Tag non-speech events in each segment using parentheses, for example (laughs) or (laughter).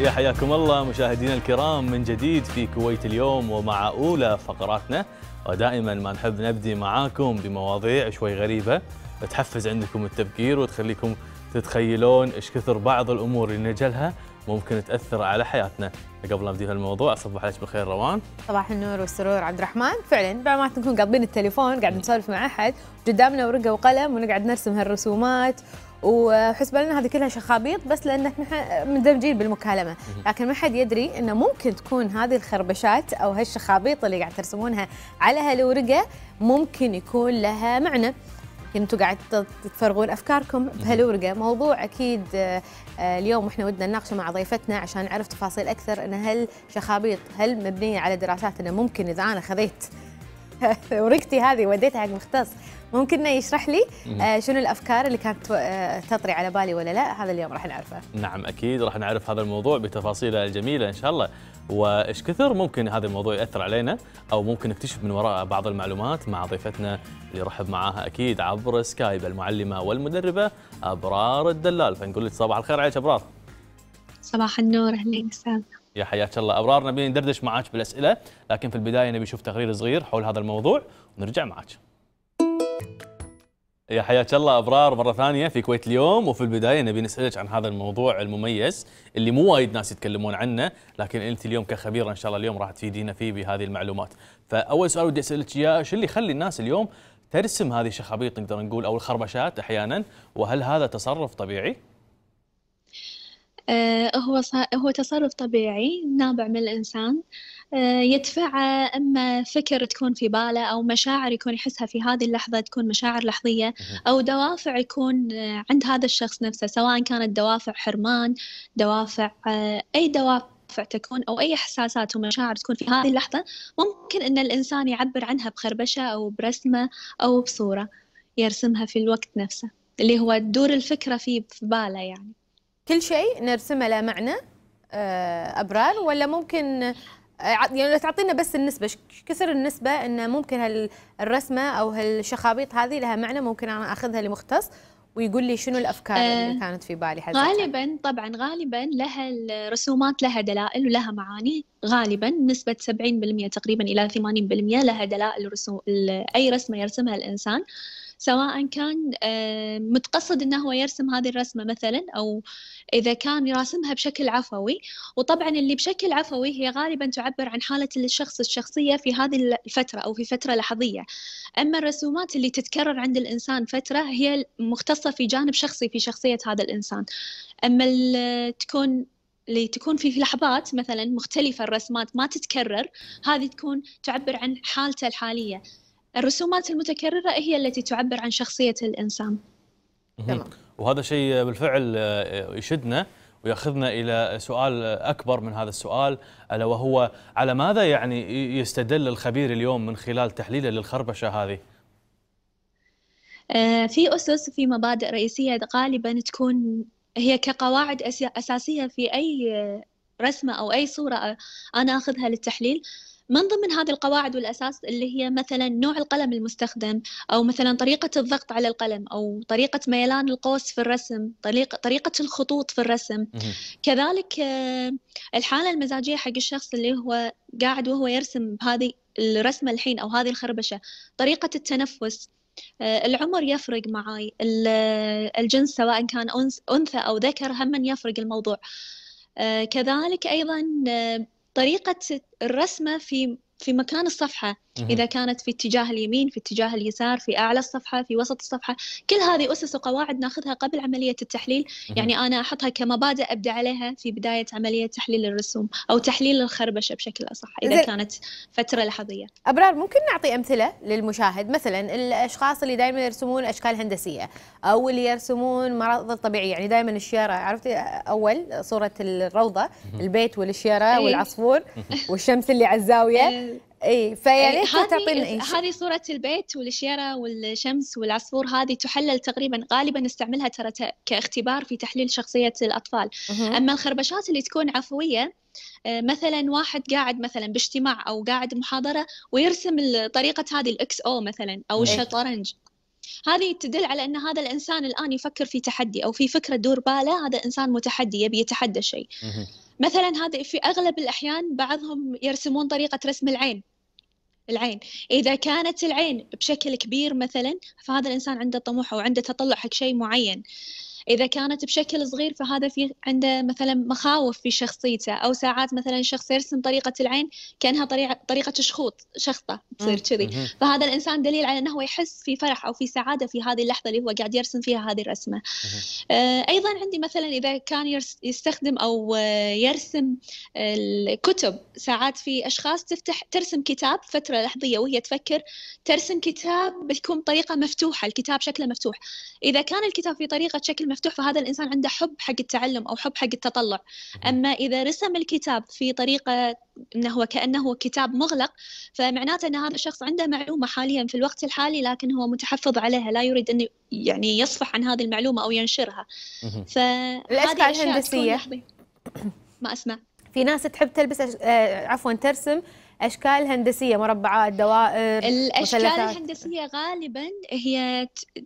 يا حياكم الله مشاهدينا الكرام من جديد في كويت اليوم ومع اولى فقراتنا ودائما ما نحب نبدي معاكم بمواضيع شوي غريبه تحفز عندكم التفكير وتخليكم تتخيلون ايش كثر بعض الامور اللي نجلها ممكن تاثر على حياتنا قبل لا نبدي هالموضوع اصبح عليك بالخير روان صباح النور والسرور عبد الرحمن فعلا بعد ما تكون قاضين التليفون قاعد نسولف مع احد قدامنا ورقه وقلم ونقعد نرسم هالرسومات وحسب لنا هذه كلها شخابيط بس لان احنا مندمجين بالمكالمه لكن ما حد يدري انه ممكن تكون هذه الخربشات او هالشخابيط اللي قاعد ترسمونها على هالورقه ممكن يكون لها معنى انتم قاعد تفرغون افكاركم بهالورقه موضوع اكيد آه، اليوم احنا ودنا نناقشه مع ضيفتنا عشان نعرف تفاصيل اكثر ان هل شخابيط هل مبنيه على دراسات انه ممكن اذا انا خذيت (laughs) ورقتي هذه وديتها حق مختص ممكن انه يشرح لي آه، شنو الافكار اللي كانت آه، تطري على بالي ولا لا هذا اليوم راح نعرفه نعم اكيد راح نعرف هذا الموضوع بتفاصيله الجميله ان شاء الله وايش كثر ممكن هذا الموضوع ياثر علينا او ممكن نكتشف من وراء بعض المعلومات مع ضيفتنا اللي رحب معاها اكيد عبر سكايب المعلمه والمدربه ابرار الدلال فنقول لك صباح الخير عليك ابرار صباح النور اهلين وسهلا يا حياك الله ابرار نبي ندردش معاك بالاسئله لكن في البدايه نبي نشوف تقرير صغير حول هذا الموضوع ونرجع معاك يا حياك الله ابرار مره ثانيه في كويت اليوم وفي البدايه نبي نسالك عن هذا الموضوع المميز اللي مو وايد ناس يتكلمون عنه لكن انت اليوم كخبيره ان شاء الله اليوم راح تفيدينا فيه بهذه المعلومات فاول سؤال ودي اسالك اياه شو اللي يخلي الناس اليوم ترسم هذه الشخابيط نقدر نقول او الخربشات احيانا وهل هذا تصرف طبيعي؟ آه، هو هو تصرف طبيعي نابع من الإنسان آه، يدفعه إما فكر تكون في باله أو مشاعر يكون يحسها في هذه اللحظة تكون مشاعر لحظية أو دوافع يكون آه، عند هذا الشخص نفسه سواء كانت دوافع حرمان دوافع أي دوافع تكون او اي احساسات ومشاعر تكون في هذه اللحظه ممكن ان الانسان يعبر عنها بخربشه او برسمه او بصوره يرسمها في الوقت نفسه اللي هو تدور الفكره في باله يعني كل شيء نرسمه له معنى آه، ابرار ولا ممكن آه، يعني لو تعطينا بس النسبة كسر النسبة أن ممكن هالرسمة أو هالشخابيط هذه لها معنى ممكن أنا أخذها لمختص ويقول لي شنو الأفكار أه اللي كانت في بالي حزتها. غالبا طبعا غالبا لها الرسومات لها دلائل ولها معاني غالبا نسبة 70% تقريبا إلى 80% لها دلائل رسوم أي رسمة يرسمها الإنسان سواء كان آه، متقصد انه هو يرسم هذه الرسمه مثلا او اذا كان يراسمها بشكل عفوي وطبعا اللي بشكل عفوي هي غالبا تعبر عن حاله الشخص الشخصيه في هذه الفتره او في فتره لحظيه اما الرسومات اللي تتكرر عند الانسان فتره هي مختصه في جانب شخصي في شخصيه هذا الانسان اما تكون اللي تكون في لحظات مثلا مختلفة الرسمات ما تتكرر هذه تكون تعبر عن حالته الحالية الرسومات المتكررة هي التي تعبر عن شخصية الإنسان تمام وهذا شيء بالفعل آه، يشدنا وياخذنا الى سؤال اكبر من هذا السؤال الا وهو على ماذا يعني يستدل الخبير اليوم من خلال تحليله للخربشه هذه؟ آه، في اسس في مبادئ رئيسيه غالبا تكون هي كقواعد اساسيه في اي رسمه او اي صوره انا اخذها للتحليل من ضمن هذه القواعد والأساس اللي هي مثلا نوع القلم المستخدم أو مثلا طريقة الضغط على القلم أو طريقة ميلان القوس في الرسم طريقة, طريقة الخطوط في الرسم كذلك آه، الحالة المزاجية حق الشخص اللي هو قاعد وهو يرسم بهذه الرسمة الحين أو هذه الخربشة طريقة التنفس آه، العمر يفرق معاي الجنس سواء كان أنثى أو ذكر هم يفرق الموضوع آه، كذلك أيضا طريقة الرسمة في في مكان الصفحة إذا كانت في اتجاه اليمين في اتجاه اليسار في أعلى الصفحة في وسط الصفحة كل هذه أسس وقواعد ناخذها قبل عملية التحليل يعني أنا أحطها كمبادئ أبدأ عليها في بداية عملية تحليل الرسوم أو تحليل الخربشة بشكل أصح إذا كانت فترة لحظية أبرار ممكن نعطي أمثلة للمشاهد مثلا الأشخاص اللي دائما يرسمون أشكال هندسية أو اللي يرسمون مرض طبيعية يعني دائما الشيارة عرفتي أول صورة الروضة البيت والشيارة إيه. والعصفور والشمس اللي على الزاوية إيه. اي فيا إيه، ريت تعطينا هذه صوره البيت والشيره والشمس والعصفور هذه تحلل تقريبا غالبا نستعملها ترى كاختبار في تحليل شخصيه الاطفال مه. اما الخربشات اللي تكون عفويه آه، مثلا واحد قاعد مثلا باجتماع او قاعد محاضره ويرسم طريقه هذه الاكس او مثلا او إيه. الشطرنج هذه تدل على ان هذا الانسان الان يفكر في تحدي او في فكره دور باله هذا انسان متحدي يبي يتحدى شيء مثلا هذا في اغلب الاحيان بعضهم يرسمون طريقه رسم العين العين إذا كانت العين بشكل كبير مثلا فهذا الإنسان عنده طموح أو عنده تطلع حق شيء معين إذا كانت بشكل صغير فهذا في عنده مثلا مخاوف في شخصيته أو ساعات مثلا شخص يرسم طريقة العين كأنها طريقة طريقة شخوط شخطة تصير كذي فهذا الإنسان دليل على أنه يحس في فرح أو في سعادة في هذه اللحظة اللي هو قاعد يرسم فيها هذه الرسمة آه، أيضا عندي مثلا إذا كان يستخدم أو آه، يرسم الكتب ساعات في أشخاص تفتح ترسم كتاب فترة لحظية وهي تفكر ترسم كتاب بتكون طريقة مفتوحة الكتاب شكله مفتوح إذا كان الكتاب في طريقة شكل مفتوح فهذا الإنسان عنده حب حق التعلم أو حب حق التطلع أما إذا رسم الكتاب في طريقة أنه هو كانه كتاب مغلق فمعناته أن هذا الشخص عنده معلومة حاليا في الوقت الحالي لكن هو متحفظ عليها لا يريد أن يعني يصفح عن هذه المعلومة أو ينشرها فهذه الهندسية ما أسمع في ناس تحب تلبس آه، عفوا ترسم أشكال هندسية مربعات دوائر الأشكال مثلثات. الهندسية غالبا هي ت...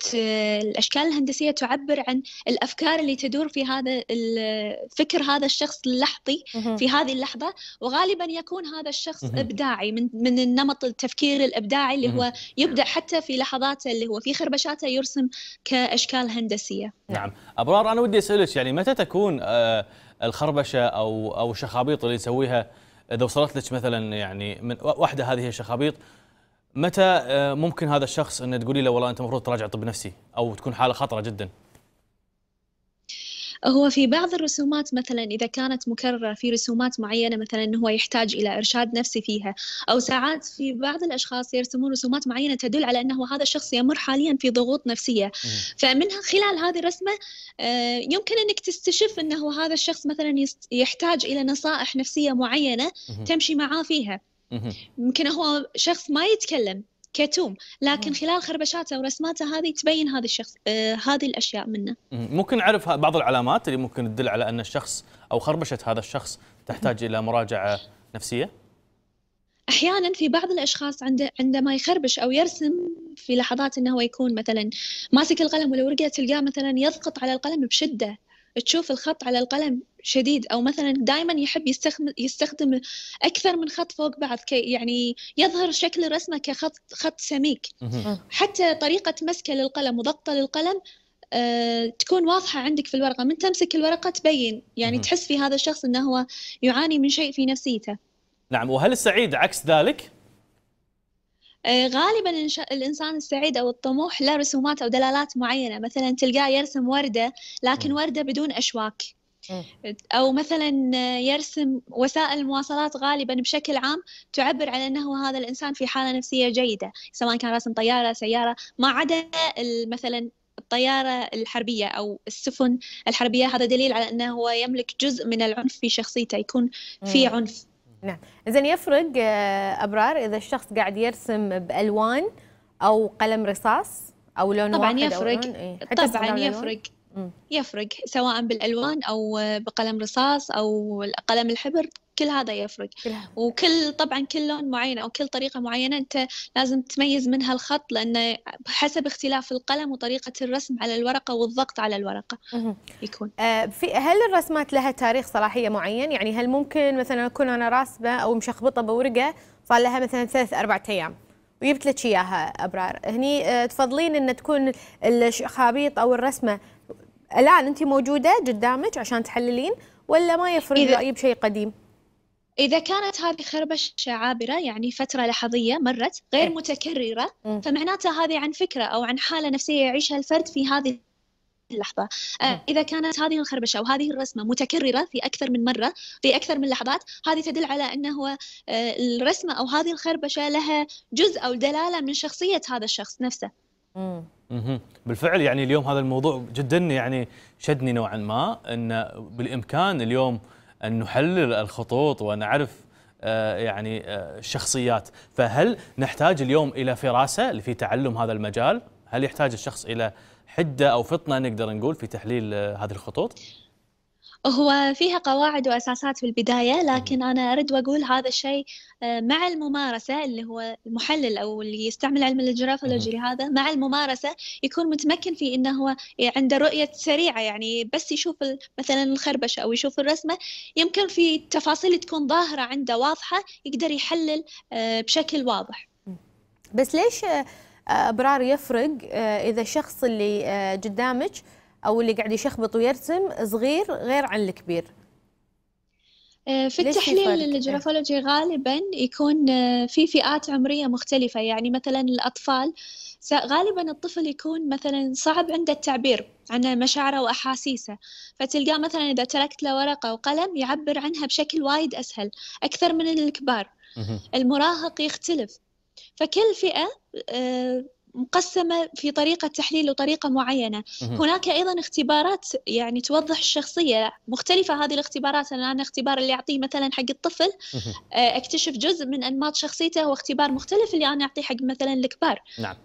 ت... الأشكال الهندسية تعبر عن الأفكار اللي تدور في هذا الفكر هذا الشخص اللحظي في هذه اللحظة وغالبا يكون هذا الشخص إبداعي من, من النمط التفكير الإبداعي اللي هو يبدع حتى في لحظاته اللي هو في خربشاته يرسم كأشكال هندسية نعم أبرار أنا ودي أسألك يعني متى تكون آه، الخربشة أو أو الشخابيط اللي يسويها اذا وصلت لك مثلا يعني من واحده هذه الشخابيط متى آه، ممكن هذا الشخص ان تقولي له والله انت المفروض تراجع طب نفسي او تكون حاله خطره جدا؟ هو في بعض الرسومات مثلا إذا كانت مكررة في رسومات معينة مثلا هو يحتاج إلى إرشاد نفسي فيها أو ساعات في بعض الأشخاص يرسمون رسومات معينة تدل على أنه هذا الشخص يمر حاليا في ضغوط نفسية فمنها خلال هذه الرسمة آه، يمكن أنك تستشف أنه هذا الشخص مثلا يحتاج إلى نصائح نفسية معينة تمشي معاه فيها يمكن هو شخص ما يتكلم كتوم لكن خلال خربشاته ورسماته هذه تبين هذا الشخص آه هذه الاشياء منه ممكن نعرف بعض العلامات اللي ممكن تدل على ان الشخص او خربشه هذا الشخص تحتاج الى مراجعه نفسيه احيانا في بعض الاشخاص عنده عندما يخربش او يرسم في لحظات انه هو يكون مثلا ماسك القلم والورقه تلقاه مثلا يضغط على القلم بشده تشوف الخط على القلم شديد او مثلا دائما يحب يستخدم يستخدم اكثر من خط فوق بعض كي يعني يظهر شكل الرسمه كخط خط سميك حتى طريقه مسكه للقلم وضغطه للقلم أه تكون واضحة عندك في الورقة من تمسك الورقة تبين يعني تحس في هذا الشخص أنه هو يعاني من شيء في نفسيته نعم وهل السعيد عكس ذلك؟ إيه، غالبا الإنسان السعيد أو الطموح له رسومات أو دلالات معينة مثلا تلقاه يرسم وردة لكن وردة بدون أشواك أو مثلا يرسم وسائل المواصلات غالبا بشكل عام تعبر على أنه هذا الإنسان في حالة نفسية جيدة سواء كان رسم طيارة سيارة ما عدا مثلا الطيارة الحربية أو السفن الحربية هذا دليل على أنه هو يملك جزء من العنف في شخصيته يكون في عنف نعم اذا يفرق آه، ابرار اذا الشخص قاعد يرسم بالوان او قلم رصاص او لون طبعا واحد يفرق أو لون؟ إيه؟ طبعا يفرق يفرق سواء بالالوان او بقلم رصاص او قلم الحبر كل هذا يفرق وكل طبعا كل لون معين او كل طريقه معينه انت لازم تميز منها الخط لانه حسب اختلاف القلم وطريقه الرسم على الورقه والضغط على الورقه يكون آه في هل الرسمات لها تاريخ صلاحيه معين يعني هل ممكن مثلا اكون انا راسبه او مشخبطه بورقه صار لها مثلا ثلاث اربع ايام وجبت لك اياها ابرار هني آه، تفضلين ان تكون الخابيط او الرسمه الان انت موجوده قدامك عشان تحللين ولا ما يفرق إذا... رايي بشيء قديم؟ إذا كانت هذه خربشة عابرة يعني فترة لحظية مرت غير إيه. متكررة إيه. فمعناتها هذه عن فكرة أو عن حالة نفسية يعيشها الفرد في هذه اللحظة آه، إيه. إذا كانت هذه الخربشة أو هذه الرسمة متكررة في أكثر من مرة في أكثر من لحظات هذه تدل على أنه هو آه، الرسمة أو هذه الخربشة لها جزء أو دلالة من شخصية هذا الشخص نفسه بالفعل يعني اليوم هذا الموضوع جدا يعني شدني نوعا ما ان بالامكان اليوم ان نحلل الخطوط ونعرف آه، يعني آه، الشخصيات فهل نحتاج اليوم الى فراسه في تعلم هذا المجال هل يحتاج الشخص الى حده او فطنه نقدر نقول في تحليل آه، هذه الخطوط هو فيها قواعد وأساسات في البداية لكن أنا أرد وأقول هذا الشيء آه، مع الممارسة اللي هو المحلل أو اللي يستعمل علم الجرافولوجي هذا مع الممارسة يكون متمكن في إنه هو عنده رؤية سريعة يعني بس يشوف مثلا الخربشة أو يشوف الرسمة يمكن في تفاصيل تكون ظاهرة عنده واضحة يقدر يحلل آه، بشكل واضح بس ليش آه، أبرار يفرق إذا الشخص اللي قدامك او اللي قاعد يشخبط ويرسم صغير غير عن الكبير آه، في التحليل الجرافولوجي غالبا يكون آه، في فئات عمرية مختلفة يعني مثلا الأطفال غالبا الطفل يكون مثلا صعب عنده التعبير عن مشاعره وأحاسيسه فتلقاه مثلا إذا تركت له ورقة وقلم يعبر عنها بشكل وايد أسهل أكثر من الكبار المراهق يختلف فكل فئة آه، مقسمة في طريقة تحليل وطريقة معينة هناك أيضا اختبارات يعني توضح الشخصية مختلفة هذه الاختبارات أنا الاختبار اللي أعطيه مثلا حق الطفل آه، أكتشف جزء من أنماط شخصيته هو اختبار مختلف اللي أنا أعطيه حق مثلا الكبار نعم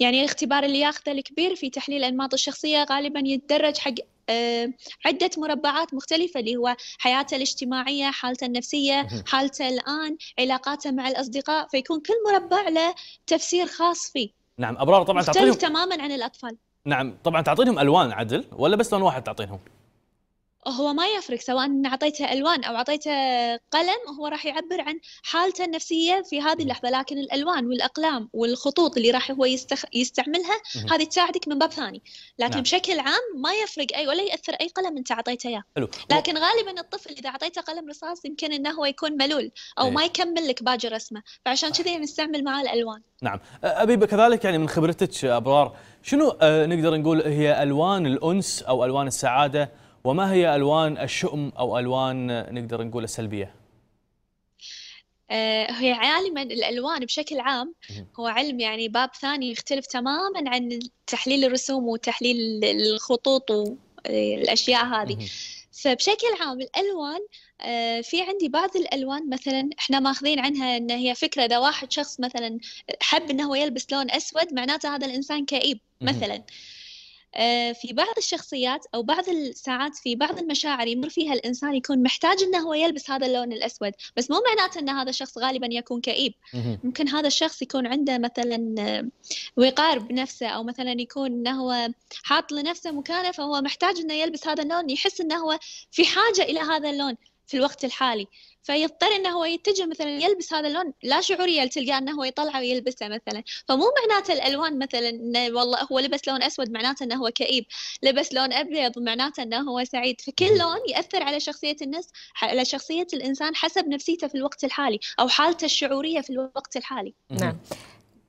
يعني الاختبار اللي ياخذه الكبير في تحليل أنماط الشخصية غالبا يتدرج حق آه، عدة مربعات مختلفة اللي هو حياته الاجتماعية حالته النفسية حالته الآن علاقاته مع الأصدقاء فيكون كل مربع له تفسير خاص فيه نعم ابرار طبعا تعطيهم تماما عن الاطفال نعم طبعا تعطيهم الوان عدل ولا بس لون واحد تعطيهم هو ما يفرق سواء اعطيته الوان او اعطيته قلم هو راح يعبر عن حالته النفسيه في هذه اللحظه لكن الالوان والاقلام والخطوط اللي راح هو يستخ... يستعملها هذه تساعدك من باب ثاني لكن نعم. بشكل عام ما يفرق اي ولا ياثر اي قلم انت اعطيته اياه لكن غالبا الطفل اذا اعطيته قلم رصاص يمكن انه هو يكون ملول او ايه. ما يكمل لك باقي رسمه فعشان كذا نستعمل معاه الالوان نعم ابي كذلك يعني من خبرتك ابرار شنو نقدر نقول هي الوان الانس او الوان السعاده وما هي ألوان الشؤم أو ألوان نقدر نقول السلبية؟ آه، هي عالما الالوان بشكل عام هو علم يعني باب ثاني يختلف تماما عن تحليل الرسوم وتحليل الخطوط والاشياء هذه فبشكل عام الالوان آه، في عندي بعض الالوان مثلا احنا ماخذين عنها ان هي فكره اذا واحد شخص مثلا حب انه هو يلبس لون اسود معناته هذا الانسان كئيب مثلا آه، في بعض الشخصيات او بعض الساعات في بعض المشاعر يمر فيها الانسان يكون محتاج انه هو يلبس هذا اللون الاسود بس مو معناته ان هذا الشخص غالبا يكون كئيب ممكن هذا الشخص يكون عنده مثلا آه، وقار بنفسه او مثلا يكون انه هو حاط لنفسه مكانه فهو محتاج انه يلبس هذا اللون يحس انه هو في حاجه الى هذا اللون في الوقت الحالي فيضطر انه هو يتجه مثلا يلبس هذا اللون لا شعوريا تلقاه انه هو يطلعه ويلبسه مثلا فمو معناته الالوان مثلا انه والله هو لبس لون اسود معناته انه هو كئيب لبس لون ابيض معناته انه هو سعيد فكل لون ياثر على شخصيه الناس على شخصيه الانسان حسب نفسيته في الوقت الحالي او حالته الشعوريه في الوقت الحالي نعم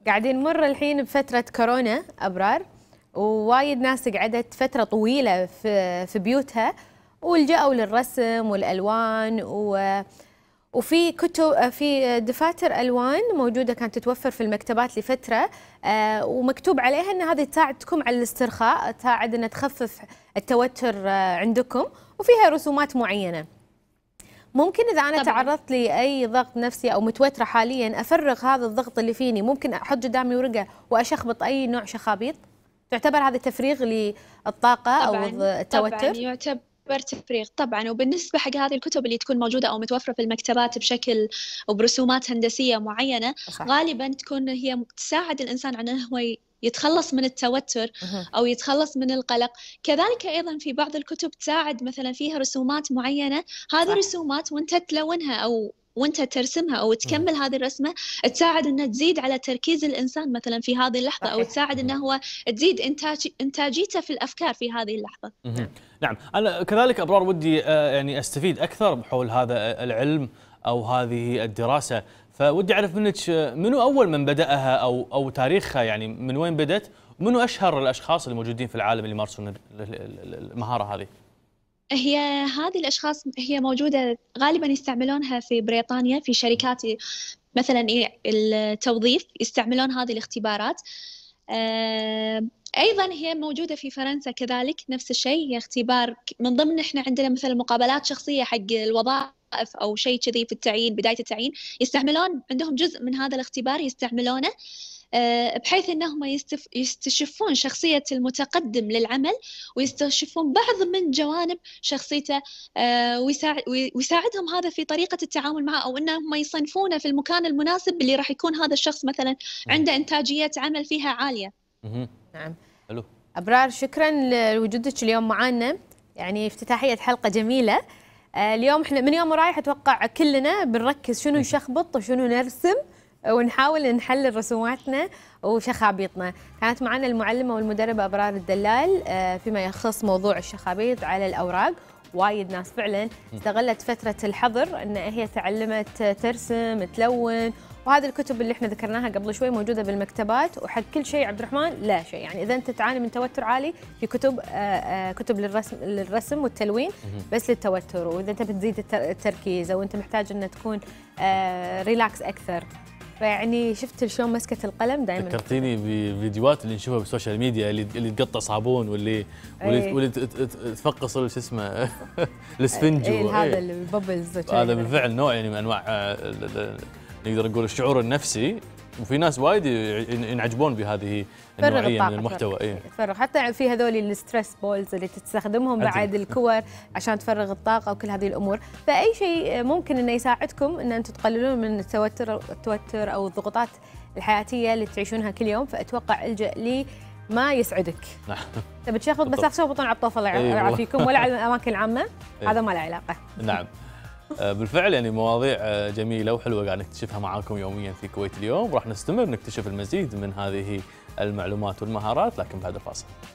قاعدين نمر الحين بفتره كورونا ابرار ووايد ناس قعدت فتره طويله في في بيوتها والجاءوا للرسم والالوان و وفي كتب في دفاتر الوان موجوده كانت تتوفر في المكتبات لفتره آه، ومكتوب عليها ان هذه تساعدكم على الاسترخاء تساعد ان تخفف التوتر آه، عندكم وفيها رسومات معينه ممكن اذا انا طبعًا. تعرضت لاي ضغط نفسي او متوتره حاليا افرغ هذا الضغط اللي فيني ممكن احط قدامي ورقه واشخبط اي نوع شخابيط تعتبر هذا تفريغ للطاقه طبعًا. او التوتر طبعا يعتبر اكبر تفريغ طبعا وبالنسبه حق هذه الكتب اللي تكون موجوده او متوفره في المكتبات بشكل وبرسومات هندسيه معينه صح. غالبا تكون هي تساعد الانسان على انه هو يتخلص من التوتر او يتخلص من القلق كذلك ايضا في بعض الكتب تساعد مثلا فيها رسومات معينه هذه الرسومات وانت تلونها او وانت ترسمها او تكمل م. هذه الرسمه تساعد انها تزيد على تركيز الانسان مثلا في هذه اللحظه او تساعد انه هو تزيد انتاج انتاجيته في الافكار في هذه اللحظه. نعم انا كذلك ابرار ودي آه، يعني استفيد اكثر حول هذا العلم او هذه الدراسه فودي اعرف منك آه، منو اول من بداها او او تاريخها يعني من وين بدات؟ ومنو اشهر الاشخاص الموجودين في العالم اللي يمارسون المهاره هذه؟ هي هذه الأشخاص هي موجودة غالبا يستعملونها في بريطانيا في شركات مثلا إيه التوظيف يستعملون هذه الاختبارات آه، ايضا هي موجوده في فرنسا كذلك نفس الشيء هي اختبار من ضمن احنا عندنا مثلا مقابلات شخصيه حق الوظائف او شيء كذي في التعيين بدايه التعيين يستعملون عندهم جزء من هذا الاختبار يستعملونه آه، بحيث أنهم يستشفون شخصية المتقدم للعمل ويستشفون بعض من جوانب شخصيته آه، ويساعدهم هذا في طريقة التعامل معه أو أنهم يصنفونه في المكان المناسب اللي راح يكون هذا الشخص مثلا عنده إنتاجية عمل فيها عالية نعم حلو أبرار شكرا لوجودك اليوم معنا يعني افتتاحية حلقة جميلة آه، اليوم احنا من يوم ورايح اتوقع كلنا بنركز شنو نشخبط وشنو نرسم ونحاول نحلل رسوماتنا وشخابيطنا كانت معنا المعلمة والمدربة أبرار الدلال آه، فيما يخص موضوع الشخابيط على الأوراق وايد ناس فعلا استغلت فترة الحظر أن هي تعلمت ترسم تلون وهذه الكتب اللي احنا ذكرناها قبل شوي موجوده بالمكتبات وحق كل شيء عبد الرحمن لا شيء يعني اذا انت تعاني من توتر عالي في كتب آآ آه، آآ آه، كتب للرسم للرسم والتلوين بس للتوتر واذا انت بتزيد التركيز او انت محتاج ان تكون ريلاكس اكثر فيعني شفت شلون مسكه القلم دائما ذكرتيني بفيديوهات اللي نشوفها بالسوشيال ميديا اللي اللي تقطع صابون واللي إيه. واللي, واللي تفقص شو اسمه (laughs) الاسفنج إيه، هذا إيه. الببلز هذا بالفعل نوع يعني من انواع آه، نقدر نقول الشعور النفسي وفي ناس وايد ينعجبون بهذه النوعيه من المحتوى اي تفرغ إيه. حتى في هذول الستريس بولز اللي تستخدمهم عزيز. بعد الكور عشان تفرغ الطاقه وكل هذه الامور فاي شيء ممكن انه يساعدكم ان انتم تقللون من التوتر التوتر او الضغوطات الحياتيه اللي تعيشونها كل يوم فاتوقع الجا لي ما يسعدك (laughs) نعم تبي تشخبط بس لا تشخبطون على الطوف الله يعافيكم ولا على الاماكن العامه (laughs) هذا ما له علاقه نعم آه، بالفعل يعني مواضيع آه، جميله وحلوه قاعد نكتشفها معاكم يوميا في كويت اليوم وراح نستمر نكتشف المزيد من هذه المعلومات والمهارات لكن بعد الفاصل